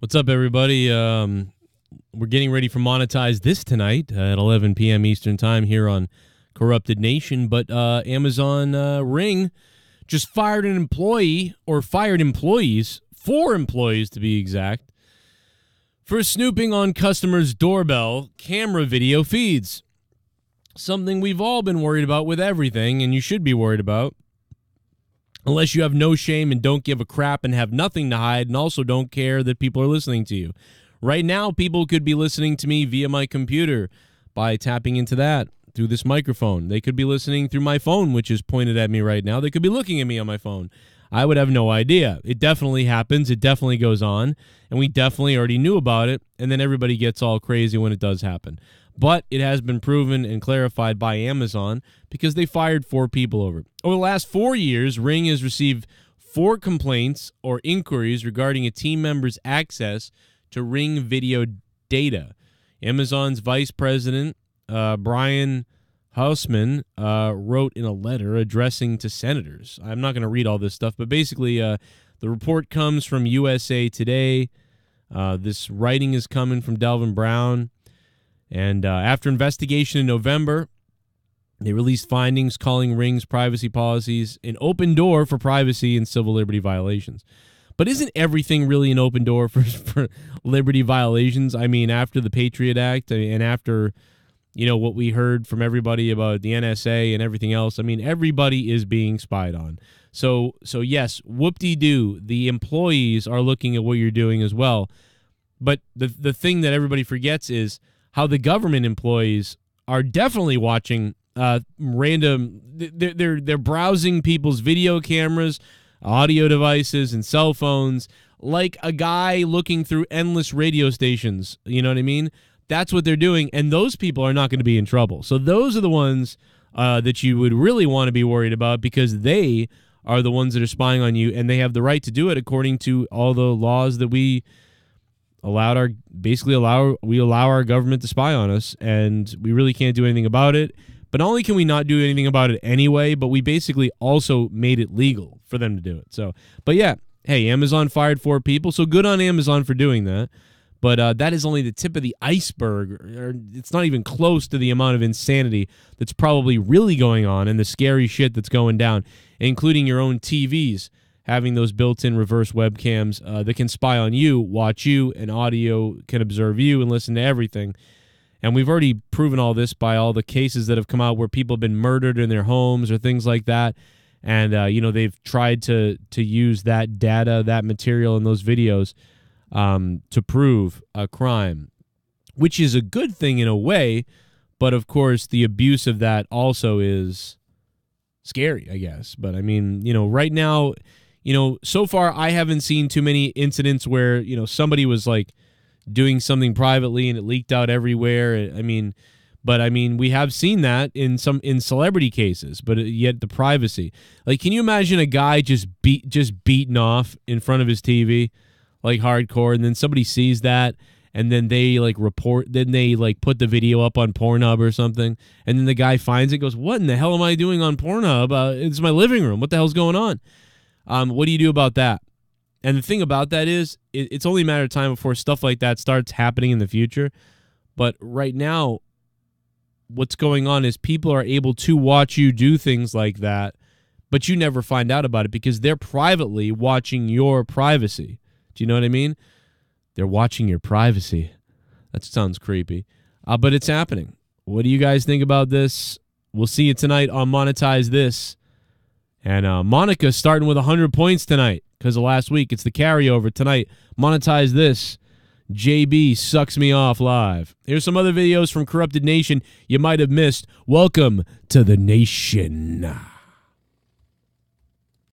What's up, everybody? Um, we're getting ready for monetize this tonight at 11 p.m. Eastern time here on Corrupted Nation. But uh, Amazon uh, Ring just fired an employee or fired employees, four employees to be exact, for snooping on customers' doorbell camera video feeds. Something we've all been worried about with everything, and you should be worried about unless you have no shame and don't give a crap and have nothing to hide and also don't care that people are listening to you. Right now, people could be listening to me via my computer by tapping into that through this microphone. They could be listening through my phone, which is pointed at me right now. They could be looking at me on my phone. I would have no idea. It definitely happens. It definitely goes on. And we definitely already knew about it. And then everybody gets all crazy when it does happen. But it has been proven and clarified by Amazon because they fired four people over Over the last four years, Ring has received four complaints or inquiries regarding a team member's access to Ring video data. Amazon's vice president, uh, Brian Houseman uh, wrote in a letter addressing to senators. I'm not going to read all this stuff, but basically, uh, the report comes from USA Today. Uh, this writing is coming from Delvin Brown. And uh, after investigation in November, they released findings calling Ring's privacy policies an open door for privacy and civil liberty violations. But isn't everything really an open door for, for liberty violations? I mean, after the Patriot Act and after you know what we heard from everybody about the NSA and everything else. I mean, everybody is being spied on. So so yes, whoop de doo, the employees are looking at what you're doing as well. But the the thing that everybody forgets is how the government employees are definitely watching uh, random. They're they're they're browsing people's video cameras, audio devices, and cell phones like a guy looking through endless radio stations. You know what I mean? That's what they're doing, and those people are not going to be in trouble. So those are the ones uh, that you would really want to be worried about because they are the ones that are spying on you, and they have the right to do it according to all the laws that we allowed our basically allow we allow our government to spy on us, and we really can't do anything about it. But not only can we not do anything about it anyway, but we basically also made it legal for them to do it. So, but yeah, hey, Amazon fired four people, so good on Amazon for doing that. But uh, that is only the tip of the iceberg. it's not even close to the amount of insanity that's probably really going on and the scary shit that's going down, including your own TVs having those built-in reverse webcams uh, that can spy on you, watch you, and audio can observe you and listen to everything. And we've already proven all this by all the cases that have come out where people have been murdered in their homes or things like that. And uh, you know they've tried to to use that data, that material, and those videos um, to prove a crime, which is a good thing in a way. But of course, the abuse of that also is scary, I guess. But I mean, you know, right now, you know, so far I haven't seen too many incidents where, you know, somebody was like doing something privately and it leaked out everywhere. I mean, but I mean, we have seen that in some in celebrity cases, but uh, yet the privacy. Like can you imagine a guy just beat just beaten off in front of his TV? like hardcore and then somebody sees that and then they like report then they like put the video up on Pornhub or something and then the guy finds it goes what in the hell am I doing on Pornhub uh, it's my living room what the hell's going on um what do you do about that and the thing about that is it, it's only a matter of time before stuff like that starts happening in the future but right now what's going on is people are able to watch you do things like that but you never find out about it because they're privately watching your privacy do you know what I mean? They're watching your privacy. That sounds creepy, uh, but it's happening. What do you guys think about this? We'll see you tonight on Monetize This. And uh, Monica starting with 100 points tonight because of last week. It's the carryover tonight. Monetize This. JB sucks me off live. Here's some other videos from Corrupted Nation you might have missed. Welcome to the nation.